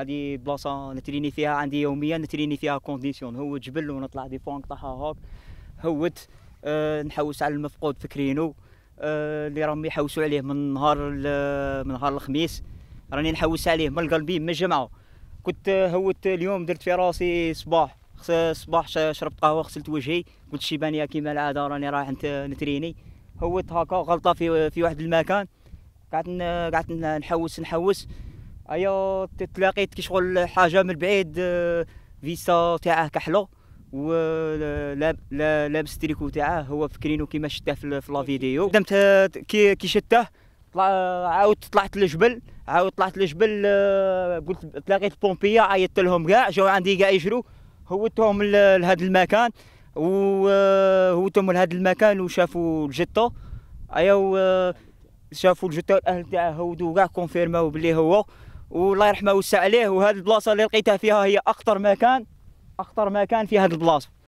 هذه بلاصه نتريني فيها عندي يوميا نتريني فيها كونديسيون هو جبل ونطلع دي فون طاح هاك هوت أه نحوس على المفقود فكرينو أه اللي راهم يحوسوا عليه من نهار من نهار الخميس راني نحوس عليه من قلبي من الجمعه كنت آه، هوت اليوم درت في راسي صباح صباح شربت قهوه غسلت وجهي كنت شيبانيه كيما العاده راني رايح نتريني هوت هكا غلطه في في واحد المكان قعدت قعدت نحوس نحوس ايا تلاقيت كي شغل حاجه من بعيد فيسا تاعه كحله و لابس تريكو تاعه هو فكرينو كيما شتاه في لا فيديو خدمت كي كي شتاه طلع عاود طلعت للجبل عاود طلعت للجبل قلت تلاقيت بومبيا عيطت لهم كاع جاو عندي كاع يجرو هوتهم لهذا المكان وهوتهم لهذا المكان وشافوا الجثه ايا شافوا الجثه الاهل تاعه هودو كاع كونفيرماو بلي هو والله يرحمه ويوسع عليه وهذه البلاصه اللي لقيتها فيها هي اخطر مكان اخطر مكان في هذه البلاصه